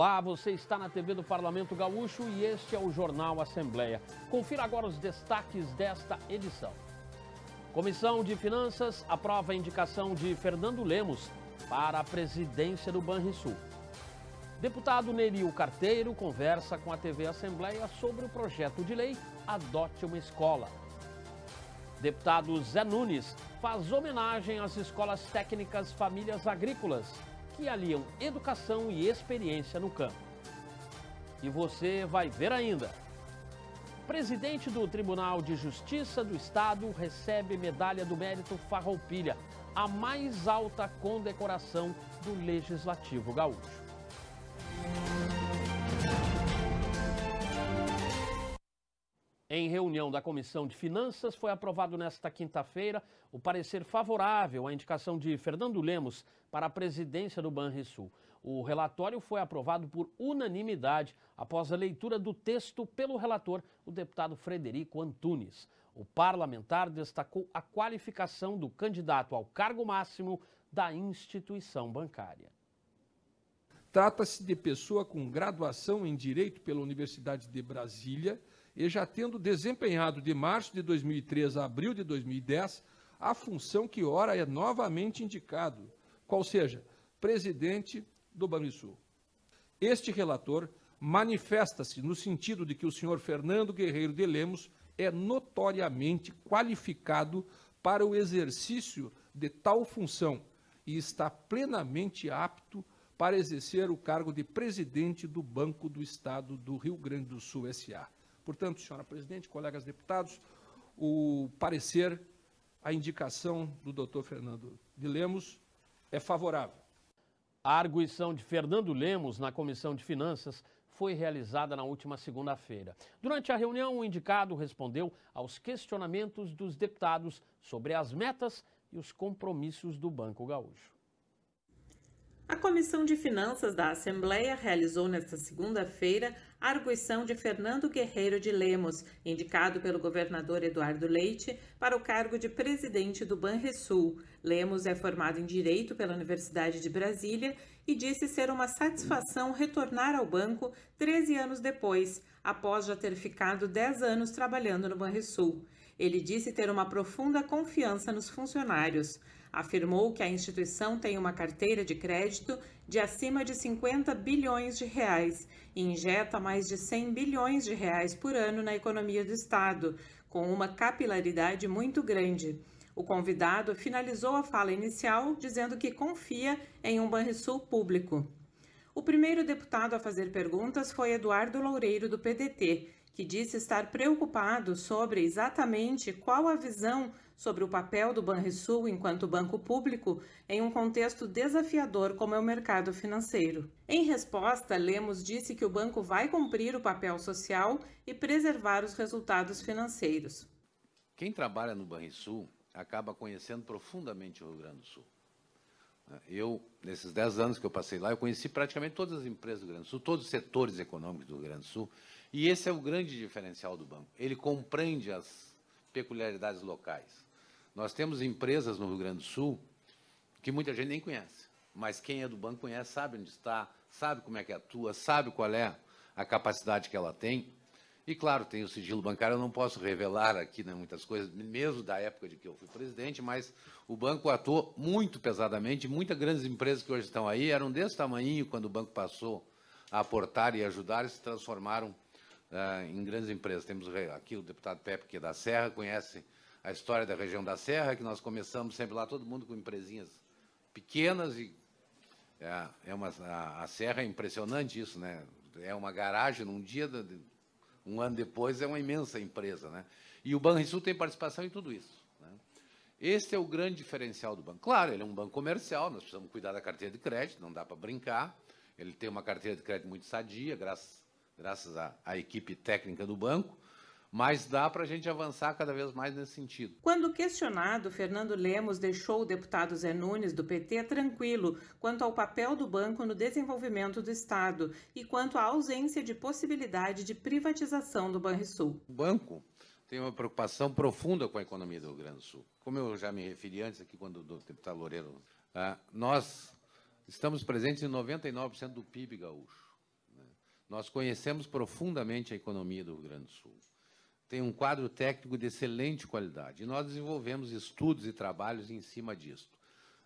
Olá, você está na TV do Parlamento Gaúcho e este é o Jornal Assembleia. Confira agora os destaques desta edição. Comissão de Finanças aprova a indicação de Fernando Lemos para a presidência do Banrisul. Deputado Nerio Carteiro conversa com a TV Assembleia sobre o projeto de lei Adote uma Escola. Deputado Zé Nunes faz homenagem às escolas técnicas famílias agrícolas que aliam educação e experiência no campo. E você vai ver ainda. Presidente do Tribunal de Justiça do Estado recebe medalha do mérito Farroupilha, a mais alta condecoração do Legislativo Gaúcho. Em reunião da Comissão de Finanças, foi aprovado nesta quinta-feira o parecer favorável à indicação de Fernando Lemos para a presidência do Banrisul. O relatório foi aprovado por unanimidade após a leitura do texto pelo relator, o deputado Frederico Antunes. O parlamentar destacou a qualificação do candidato ao cargo máximo da instituição bancária. Trata-se de pessoa com graduação em Direito pela Universidade de Brasília e já tendo desempenhado de março de 2003 a abril de 2010 a função que ora é novamente indicado, qual seja, presidente do Banrisul. Este relator manifesta-se no sentido de que o senhor Fernando Guerreiro de Lemos é notoriamente qualificado para o exercício de tal função e está plenamente apto para exercer o cargo de presidente do Banco do Estado do Rio Grande do Sul, S.A. Portanto, senhora presidente, colegas deputados, o parecer, a indicação do doutor Fernando de Lemos é favorável. A arguição de Fernando Lemos na Comissão de Finanças foi realizada na última segunda-feira. Durante a reunião, o indicado respondeu aos questionamentos dos deputados sobre as metas e os compromissos do Banco Gaúcho. A Comissão de Finanças da Assembleia realizou nesta segunda-feira a arguição de Fernando Guerreiro de Lemos, indicado pelo governador Eduardo Leite, para o cargo de presidente do Banrisul. Lemos é formado em Direito pela Universidade de Brasília e disse ser uma satisfação retornar ao banco 13 anos depois, após já ter ficado 10 anos trabalhando no Banrisul. Ele disse ter uma profunda confiança nos funcionários. Afirmou que a instituição tem uma carteira de crédito de acima de 50 bilhões de reais e injeta mais de 100 bilhões de reais por ano na economia do Estado, com uma capilaridade muito grande. O convidado finalizou a fala inicial dizendo que confia em um Banrisul público. O primeiro deputado a fazer perguntas foi Eduardo Loureiro, do PDT, que disse estar preocupado sobre exatamente qual a visão sobre o papel do Banrisul enquanto banco público em um contexto desafiador como é o mercado financeiro. Em resposta, Lemos disse que o banco vai cumprir o papel social e preservar os resultados financeiros. Quem trabalha no Banrisul acaba conhecendo profundamente o Rio Grande do Sul. Eu, nesses 10 anos que eu passei lá, eu conheci praticamente todas as empresas do Rio Grande do Sul, todos os setores econômicos do Rio Grande do Sul, e esse é o grande diferencial do banco. Ele compreende as peculiaridades locais. Nós temos empresas no Rio Grande do Sul que muita gente nem conhece, mas quem é do banco conhece, sabe onde está, sabe como é que atua, sabe qual é a capacidade que ela tem. E claro, tem o sigilo bancário, eu não posso revelar aqui né, muitas coisas, mesmo da época de que eu fui presidente, mas o banco atuou muito pesadamente. Muitas grandes empresas que hoje estão aí eram desse tamanho quando o banco passou a aportar e ajudar e se transformaram uh, em grandes empresas. Temos aqui o deputado Pepe, que é da Serra, conhece a história da região da Serra, que nós começamos sempre lá, todo mundo com empresinhas pequenas e é, é uma, a, a, Serra é impressionante isso, né? É uma garagem, num dia, de, um ano depois, é uma imensa empresa, né? E o Banrisul tem participação em tudo isso. Né? é o grande diferencial do banco. Claro, ele é um banco comercial, nós precisamos cuidar da carteira de crédito, não dá para brincar. Ele tem uma carteira de crédito muito sadia, graças graças à, à equipe técnica do banco, mas dá para a gente avançar cada vez mais nesse sentido. Quando questionado, Fernando Lemos deixou o deputado Zé Nunes, do PT, tranquilo quanto ao papel do banco no desenvolvimento do Estado e quanto à ausência de possibilidade de privatização do Banrisul. O banco tem uma preocupação profunda com a economia do Rio Grande do Sul. Como eu já me referi antes aqui, quando o deputado Loureiro, ah, nós estamos presentes em 99% do PIB gaúcho. Nós conhecemos profundamente a economia do Rio Grande do Sul. Tem um quadro técnico de excelente qualidade. E nós desenvolvemos estudos e trabalhos em cima disso.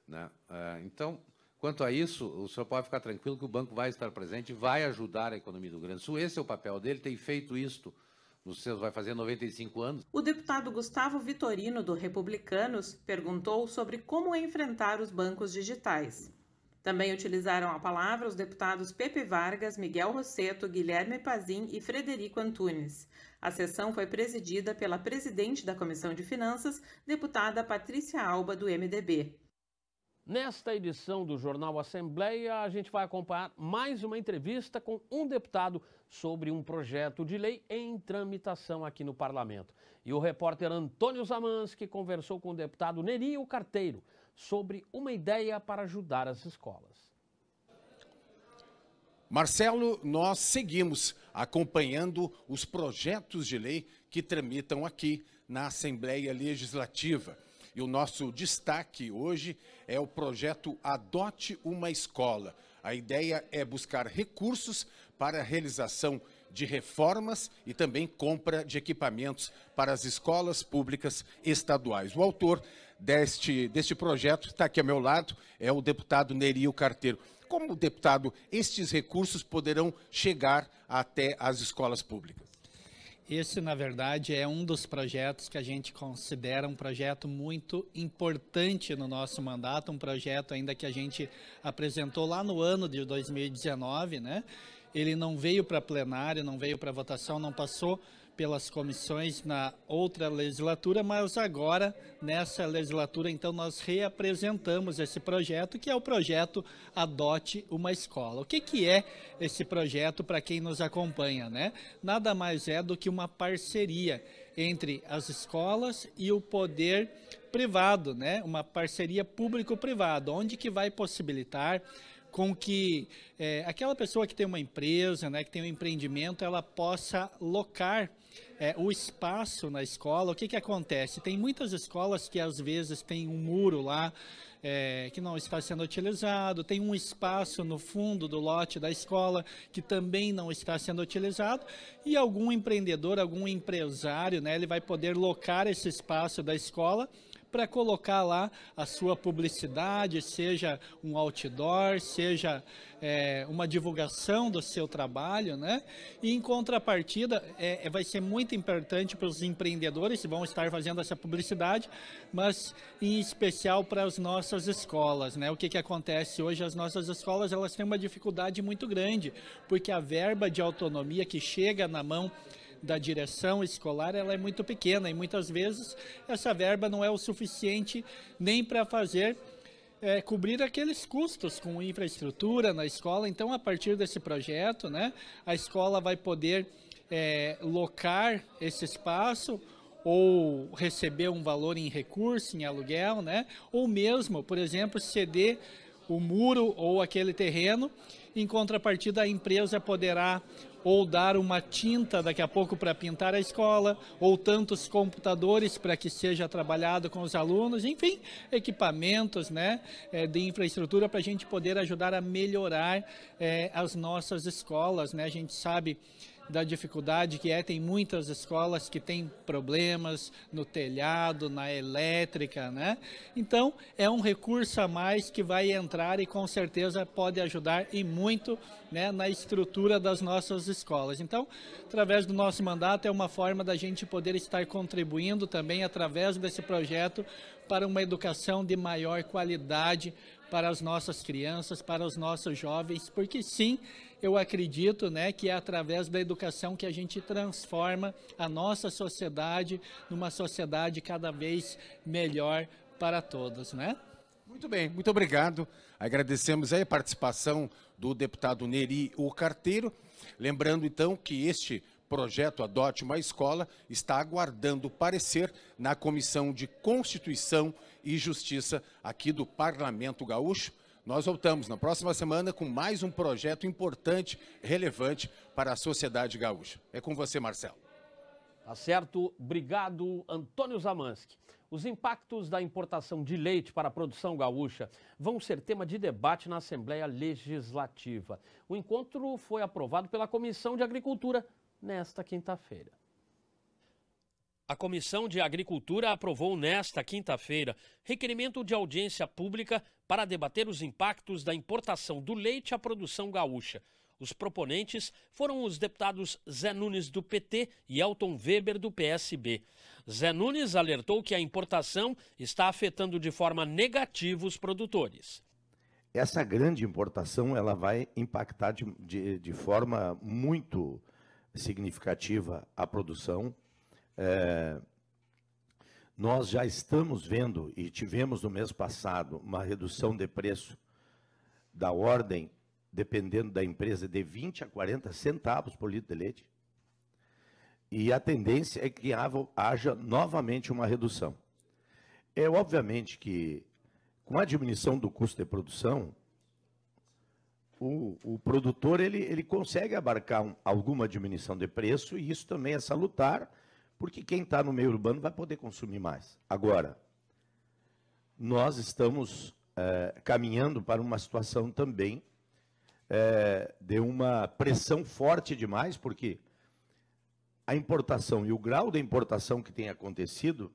Né? É, então, quanto a isso, o senhor pode ficar tranquilo que o banco vai estar presente, vai ajudar a economia do Rio Grande do Sul. Esse é o papel dele, tem feito isto nos seus vai fazer 95 anos. O deputado Gustavo Vitorino, do Republicanos, perguntou sobre como enfrentar os bancos digitais. Também utilizaram a palavra os deputados Pepe Vargas, Miguel Rosseto, Guilherme Pazim e Frederico Antunes. A sessão foi presidida pela presidente da Comissão de Finanças, deputada Patrícia Alba, do MDB. Nesta edição do Jornal Assembleia, a gente vai acompanhar mais uma entrevista com um deputado sobre um projeto de lei em tramitação aqui no parlamento. E o repórter Antônio que conversou com o deputado Nerio Carteiro sobre uma ideia para ajudar as escolas. Marcelo, nós seguimos acompanhando os projetos de lei que tramitam aqui na Assembleia Legislativa. E o nosso destaque hoje é o projeto Adote uma Escola. A ideia é buscar recursos para a realização de reformas e também compra de equipamentos para as escolas públicas estaduais. O autor deste, deste projeto, que está aqui ao meu lado, é o deputado Nerio Carteiro. Como deputado, estes recursos poderão chegar até as escolas públicas? Esse, na verdade, é um dos projetos que a gente considera um projeto muito importante no nosso mandato, um projeto ainda que a gente apresentou lá no ano de 2019, né? Ele não veio para plenário, não veio para votação, não passou pelas comissões na outra legislatura, mas agora, nessa legislatura, então, nós reapresentamos esse projeto, que é o projeto Adote uma Escola. O que, que é esse projeto para quem nos acompanha? Né? Nada mais é do que uma parceria entre as escolas e o poder privado, né? uma parceria público-privado, onde que vai possibilitar com que é, aquela pessoa que tem uma empresa, né, que tem um empreendimento, ela possa locar é, o espaço na escola, o que, que acontece? Tem muitas escolas que às vezes tem um muro lá é, que não está sendo utilizado, tem um espaço no fundo do lote da escola que também não está sendo utilizado, e algum empreendedor, algum empresário, né, ele vai poder locar esse espaço da escola para colocar lá a sua publicidade, seja um outdoor, seja é, uma divulgação do seu trabalho, né? E em contrapartida, é, é vai ser muito importante para os empreendedores que vão estar fazendo essa publicidade, mas em especial para as nossas escolas, né? O que, que acontece hoje? As nossas escolas elas têm uma dificuldade muito grande, porque a verba de autonomia que chega na mão da direção escolar ela é muito pequena e muitas vezes essa verba não é o suficiente nem para fazer é, cobrir aqueles custos com infraestrutura na escola. Então, a partir desse projeto, né, a escola vai poder é, locar esse espaço ou receber um valor em recurso, em aluguel, né? Ou mesmo, por exemplo, ceder o muro ou aquele terreno. Em contrapartida, a empresa poderá ou dar uma tinta daqui a pouco para pintar a escola, ou tantos computadores para que seja trabalhado com os alunos, enfim, equipamentos né, é, de infraestrutura para a gente poder ajudar a melhorar é, as nossas escolas. Né? A gente sabe da dificuldade que é, tem muitas escolas que têm problemas no telhado, na elétrica, né? Então, é um recurso a mais que vai entrar e com certeza pode ajudar e muito né, na estrutura das nossas escolas. Então, através do nosso mandato, é uma forma da gente poder estar contribuindo também através desse projeto para uma educação de maior qualidade para as nossas crianças, para os nossos jovens, porque sim, eu acredito né, que é através da educação que a gente transforma a nossa sociedade numa sociedade cada vez melhor para todos, né? Muito bem, muito obrigado. Agradecemos a participação do deputado Neri O Carteiro. Lembrando, então, que este projeto Adote uma Escola está aguardando parecer na Comissão de Constituição e Justiça aqui do Parlamento Gaúcho. Nós voltamos na próxima semana com mais um projeto importante, relevante para a sociedade gaúcha. É com você, Marcelo. Tá certo. Obrigado, Antônio Zamansky. Os impactos da importação de leite para a produção gaúcha vão ser tema de debate na Assembleia Legislativa. O encontro foi aprovado pela Comissão de Agricultura nesta quinta-feira. A Comissão de Agricultura aprovou nesta quinta-feira requerimento de audiência pública para debater os impactos da importação do leite à produção gaúcha. Os proponentes foram os deputados Zé Nunes do PT e Elton Weber do PSB. Zé Nunes alertou que a importação está afetando de forma negativa os produtores. Essa grande importação ela vai impactar de, de, de forma muito significativa a produção é, nós já estamos vendo e tivemos no mês passado uma redução de preço da ordem, dependendo da empresa, de 20 a 40 centavos por litro de leite. E a tendência é que haja novamente uma redução. É obviamente que, com a diminuição do custo de produção, o, o produtor ele, ele consegue abarcar um, alguma diminuição de preço e isso também é salutar porque quem está no meio urbano vai poder consumir mais. Agora, nós estamos é, caminhando para uma situação também é, de uma pressão forte demais, porque a importação e o grau da importação que tem acontecido,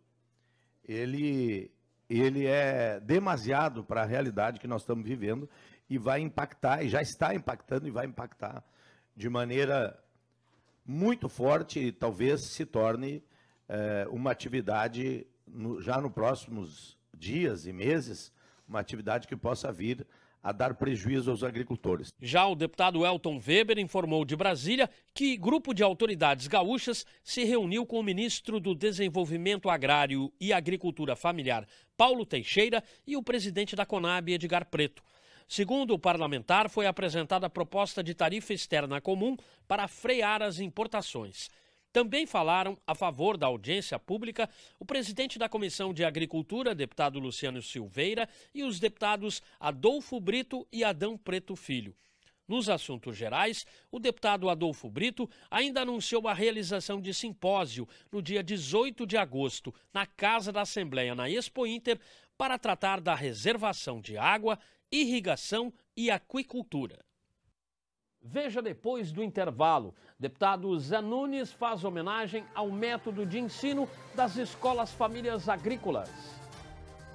ele, ele é demasiado para a realidade que nós estamos vivendo e vai impactar, e já está impactando e vai impactar de maneira muito forte e talvez se torne é, uma atividade, no, já nos próximos dias e meses, uma atividade que possa vir a dar prejuízo aos agricultores. Já o deputado Elton Weber informou de Brasília que grupo de autoridades gaúchas se reuniu com o ministro do Desenvolvimento Agrário e Agricultura Familiar, Paulo Teixeira, e o presidente da Conab, Edgar Preto. Segundo o parlamentar, foi apresentada a proposta de tarifa externa comum para frear as importações. Também falaram a favor da audiência pública o presidente da Comissão de Agricultura, deputado Luciano Silveira, e os deputados Adolfo Brito e Adão Preto Filho. Nos assuntos gerais, o deputado Adolfo Brito ainda anunciou a realização de simpósio no dia 18 de agosto, na Casa da Assembleia, na Expo Inter, para tratar da reservação de água irrigação e aquicultura. Veja depois do intervalo. Deputado Zé Nunes faz homenagem ao método de ensino das escolas famílias agrícolas.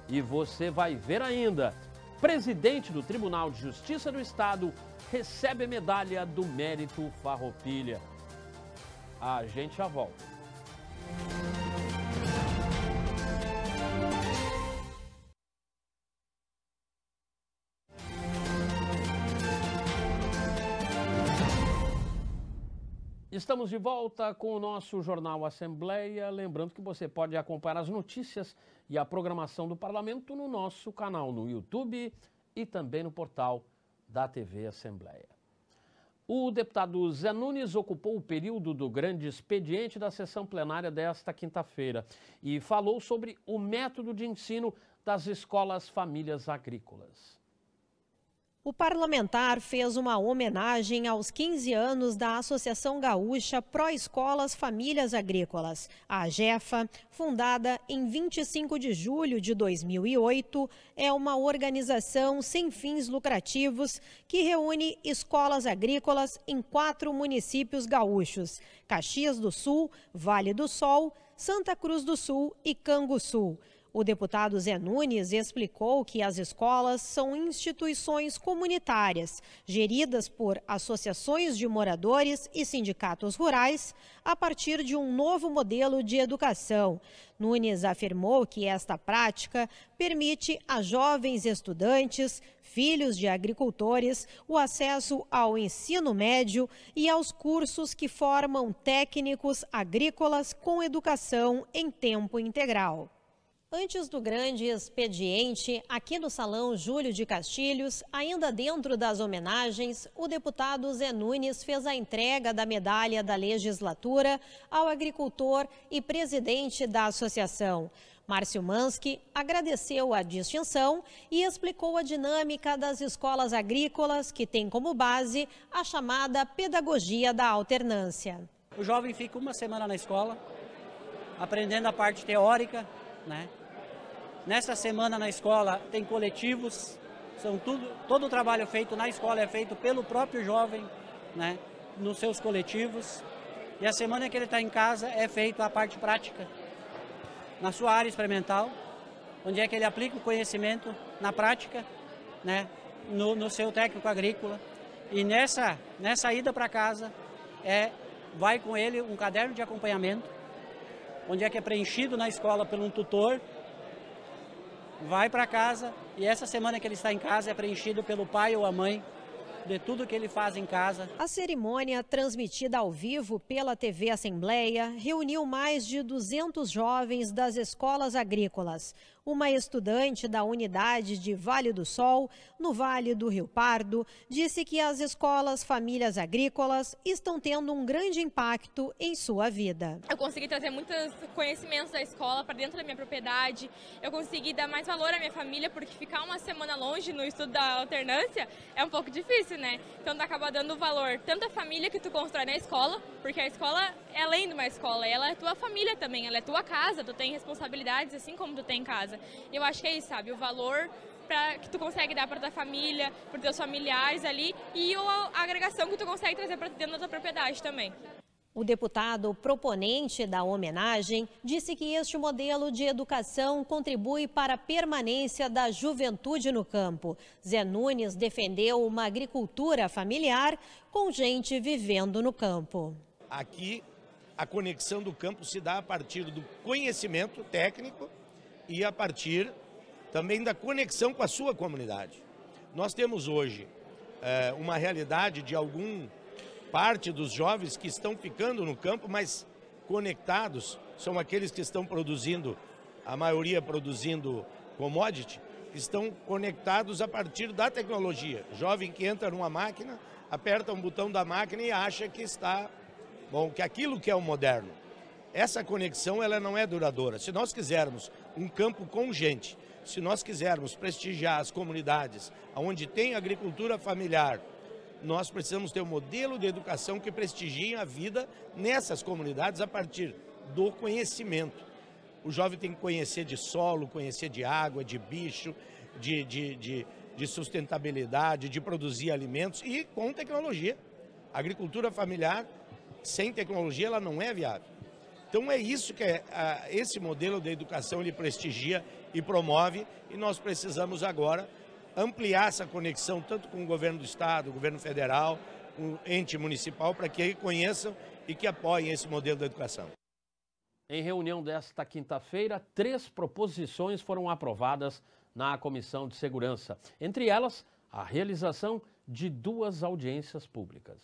E você vai ver ainda. Presidente do Tribunal de Justiça do Estado recebe medalha do mérito Farroupilha. A gente já volta. Estamos de volta com o nosso Jornal Assembleia. Lembrando que você pode acompanhar as notícias e a programação do Parlamento no nosso canal no YouTube e também no portal da TV Assembleia. O deputado Zé Nunes ocupou o período do grande expediente da sessão plenária desta quinta-feira e falou sobre o método de ensino das escolas famílias agrícolas. O parlamentar fez uma homenagem aos 15 anos da Associação Gaúcha Pro Escolas Famílias Agrícolas, a AGEFA, fundada em 25 de julho de 2008, é uma organização sem fins lucrativos que reúne escolas agrícolas em quatro municípios gaúchos: Caxias do Sul, Vale do Sol, Santa Cruz do Sul e Canguçu. Sul. O deputado Zé Nunes explicou que as escolas são instituições comunitárias, geridas por associações de moradores e sindicatos rurais, a partir de um novo modelo de educação. Nunes afirmou que esta prática permite a jovens estudantes, filhos de agricultores, o acesso ao ensino médio e aos cursos que formam técnicos agrícolas com educação em tempo integral. Antes do grande expediente, aqui no Salão Júlio de Castilhos, ainda dentro das homenagens, o deputado Zé Nunes fez a entrega da medalha da legislatura ao agricultor e presidente da associação. Márcio Mansky agradeceu a distinção e explicou a dinâmica das escolas agrícolas, que tem como base a chamada pedagogia da alternância. O jovem fica uma semana na escola, aprendendo a parte teórica, né? Nessa semana na escola tem coletivos, são tudo, todo o trabalho feito na escola é feito pelo próprio jovem, né, nos seus coletivos. E a semana que ele está em casa é feito a parte prática, na sua área experimental, onde é que ele aplica o conhecimento na prática, né, no, no seu técnico agrícola. E nessa, nessa ida para casa, é, vai com ele um caderno de acompanhamento, onde é que é preenchido na escola por um tutor, vai para casa e essa semana que ele está em casa é preenchido pelo pai ou a mãe de tudo que ele faz em casa. A cerimônia, transmitida ao vivo pela TV Assembleia, reuniu mais de 200 jovens das escolas agrícolas. Uma estudante da unidade de Vale do Sol, no Vale do Rio Pardo, disse que as escolas famílias agrícolas estão tendo um grande impacto em sua vida. Eu consegui trazer muitos conhecimentos da escola para dentro da minha propriedade, eu consegui dar mais valor à minha família, porque ficar uma semana longe no estudo da alternância é um pouco difícil né? Então tu acaba dando valor tanto à família que tu constrói na escola, porque a escola é além de uma escola, ela é tua família também, ela é tua casa, tu tem responsabilidades assim como tu tem em casa. E eu acho que é isso, sabe? O valor pra, que tu consegue dar para tua família, para teus familiares ali e a agregação que tu consegue trazer para dentro da tua propriedade também. O deputado proponente da homenagem disse que este modelo de educação contribui para a permanência da juventude no campo. Zé Nunes defendeu uma agricultura familiar com gente vivendo no campo. Aqui, a conexão do campo se dá a partir do conhecimento técnico e a partir também da conexão com a sua comunidade. Nós temos hoje é, uma realidade de algum parte dos jovens que estão ficando no campo, mas conectados, são aqueles que estão produzindo, a maioria produzindo commodity, estão conectados a partir da tecnologia. Jovem que entra numa máquina, aperta um botão da máquina e acha que está bom, que aquilo que é o moderno. Essa conexão ela não é duradoura. Se nós quisermos um campo com gente, se nós quisermos prestigiar as comunidades onde tem agricultura familiar, nós precisamos ter um modelo de educação que prestigie a vida nessas comunidades a partir do conhecimento. O jovem tem que conhecer de solo, conhecer de água, de bicho, de, de, de, de sustentabilidade, de produzir alimentos e com tecnologia. A agricultura familiar, sem tecnologia, ela não é viável. Então é isso que é, esse modelo de educação ele prestigia e promove e nós precisamos agora ampliar essa conexão tanto com o governo do estado, o governo federal, o ente municipal, para que reconheçam e que apoiem esse modelo da educação. Em reunião desta quinta-feira, três proposições foram aprovadas na Comissão de Segurança, entre elas a realização de duas audiências públicas.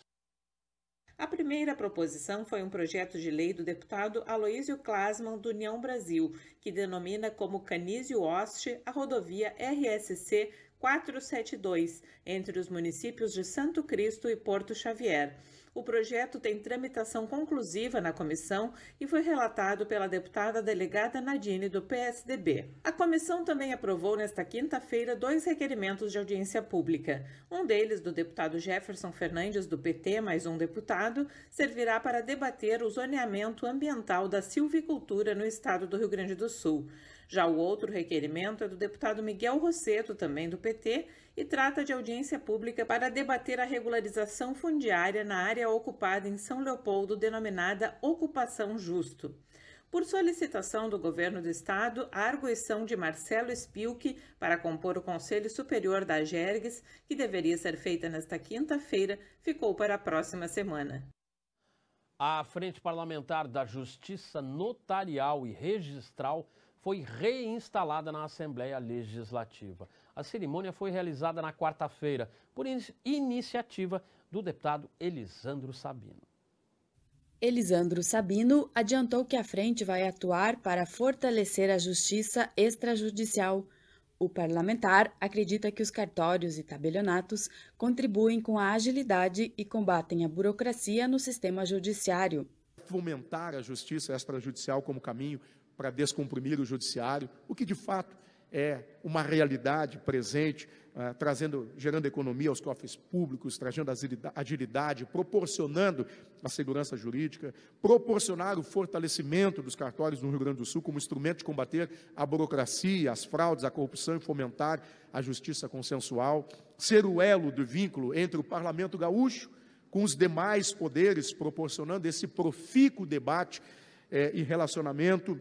A primeira proposição foi um projeto de lei do deputado Aloísio Klasman, do União Brasil, que denomina como Canísio Oste a rodovia RSC 472, entre os municípios de Santo Cristo e Porto Xavier. O projeto tem tramitação conclusiva na comissão e foi relatado pela deputada delegada Nadine do PSDB. A comissão também aprovou nesta quinta-feira dois requerimentos de audiência pública. Um deles, do deputado Jefferson Fernandes, do PT, mais um deputado, servirá para debater o zoneamento ambiental da silvicultura no estado do Rio Grande do Sul. Já o outro requerimento é do deputado Miguel Rosseto, também do PT, e trata de audiência pública para debater a regularização fundiária na área ocupada em São Leopoldo, denominada Ocupação Justo. Por solicitação do governo do estado, a arguição de Marcelo Spilke para compor o Conselho Superior da Jergues, que deveria ser feita nesta quinta-feira, ficou para a próxima semana. A Frente Parlamentar da Justiça Notarial e Registral foi reinstalada na Assembleia Legislativa. A cerimônia foi realizada na quarta-feira por in iniciativa do deputado Elisandro Sabino. Elisandro Sabino adiantou que a frente vai atuar para fortalecer a justiça extrajudicial. O parlamentar acredita que os cartórios e tabelionatos contribuem com a agilidade e combatem a burocracia no sistema judiciário. Fomentar a justiça extrajudicial como caminho para descomprimir o judiciário, o que de fato é uma realidade presente, uh, trazendo, gerando economia aos cofres públicos, trazendo agilidade, proporcionando a segurança jurídica, proporcionar o fortalecimento dos cartórios no Rio Grande do Sul como instrumento de combater a burocracia, as fraudes, a corrupção e fomentar a justiça consensual, ser o elo do vínculo entre o Parlamento Gaúcho com os demais poderes, proporcionando esse profícuo debate eh, e relacionamento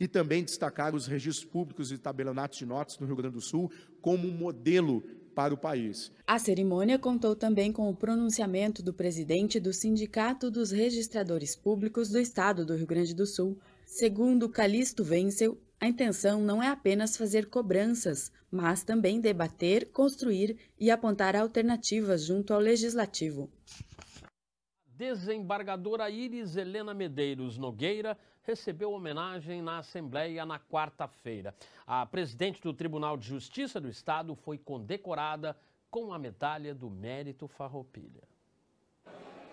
e também destacar os registros públicos e tabelionatos de notas no Rio Grande do Sul como um modelo para o país. A cerimônia contou também com o pronunciamento do presidente do Sindicato dos Registradores Públicos do Estado do Rio Grande do Sul. Segundo Calixto Wenzel, a intenção não é apenas fazer cobranças, mas também debater, construir e apontar alternativas junto ao legislativo. Desembargadora Iris Helena Medeiros Nogueira recebeu homenagem na Assembleia na quarta-feira. A presidente do Tribunal de Justiça do Estado foi condecorada com a Medalha do Mérito Farroupilha.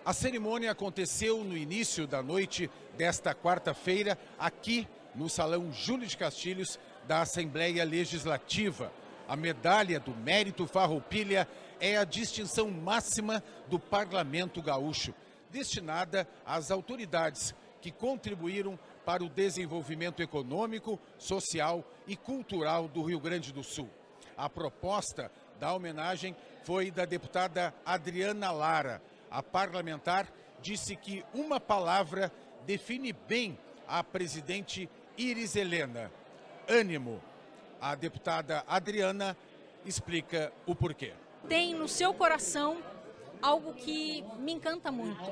A cerimônia aconteceu no início da noite desta quarta-feira, aqui no Salão Júlio de Castilhos da Assembleia Legislativa. A medalha do Mérito Farroupilha é a distinção máxima do Parlamento Gaúcho, destinada às autoridades que contribuíram para o desenvolvimento econômico, social e cultural do Rio Grande do Sul. A proposta da homenagem foi da deputada Adriana Lara. A parlamentar disse que uma palavra define bem a presidente Iris Helena: ânimo. A deputada Adriana explica o porquê. Tem no seu coração algo que me encanta muito.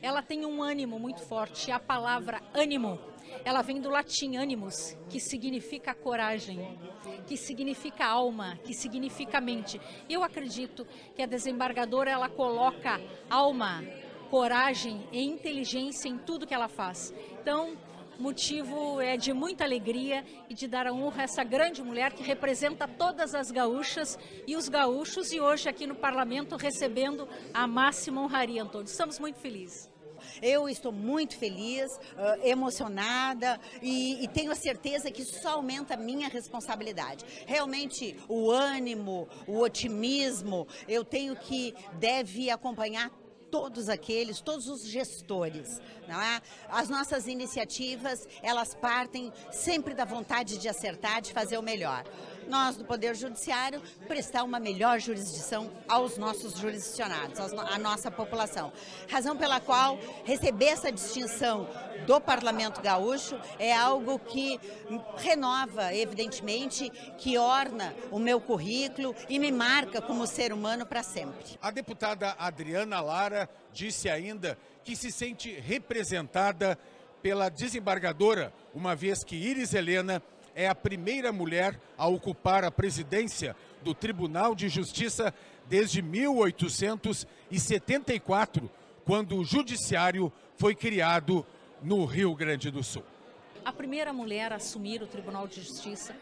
Ela tem um ânimo muito forte. A palavra ânimo, ela vem do latim animus, que significa coragem, que significa alma, que significa mente. Eu acredito que a desembargadora ela coloca alma, coragem e inteligência em tudo que ela faz. Então, motivo é de muita alegria e de dar a honra a essa grande mulher que representa todas as gaúchas e os gaúchos e hoje aqui no parlamento recebendo a máxima honraria, Antônio. Estamos muito felizes. Eu estou muito feliz, ah, emocionada e, e, tenho a certeza que só aumenta a minha responsabilidade. Realmente, o ânimo, o otimismo, eu tenho que deve acompanhar todos aqueles, todos os gestores. Não é? As nossas iniciativas, elas partem sempre da vontade de acertar, de fazer o melhor nós do Poder Judiciário prestar uma melhor jurisdição aos nossos jurisdicionados, à nossa população. Razão pela qual receber essa distinção do Parlamento Gaúcho é algo que renova, evidentemente, que orna o meu currículo e me marca como ser humano para sempre. A deputada Adriana Lara disse ainda que se sente representada pela desembargadora, uma vez que Iris Helena é a primeira mulher a ocupar a presidência do Tribunal de Justiça desde 1874, quando o Judiciário foi criado no Rio Grande do Sul. A primeira mulher a assumir o Tribunal de Justiça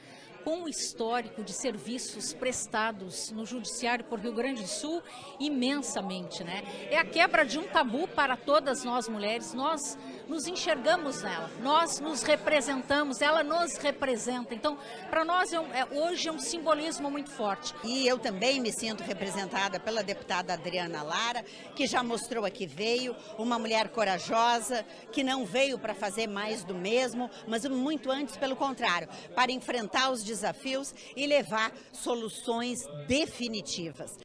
com o histórico de serviços prestados no judiciário por Rio Grande do Sul imensamente, né? É a quebra de um tabu para todas nós mulheres. Nós nos enxergamos nela, nós nos representamos, ela nos representa. Então, para nós, é um, é, hoje é um simbolismo muito forte. E eu também me sinto representada pela deputada Adriana Lara, que já mostrou aqui veio, uma mulher corajosa, que não veio para fazer mais do mesmo, mas muito antes, pelo contrário, para enfrentar os desafios e levar soluções definitivas.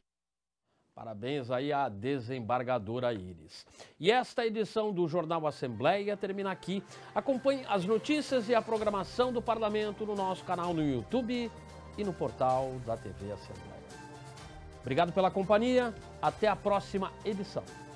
Parabéns aí à desembargadora Iris. E esta edição do Jornal Assembleia termina aqui. Acompanhe as notícias e a programação do parlamento no nosso canal no YouTube e no portal da TV Assembleia. Obrigado pela companhia. Até a próxima edição.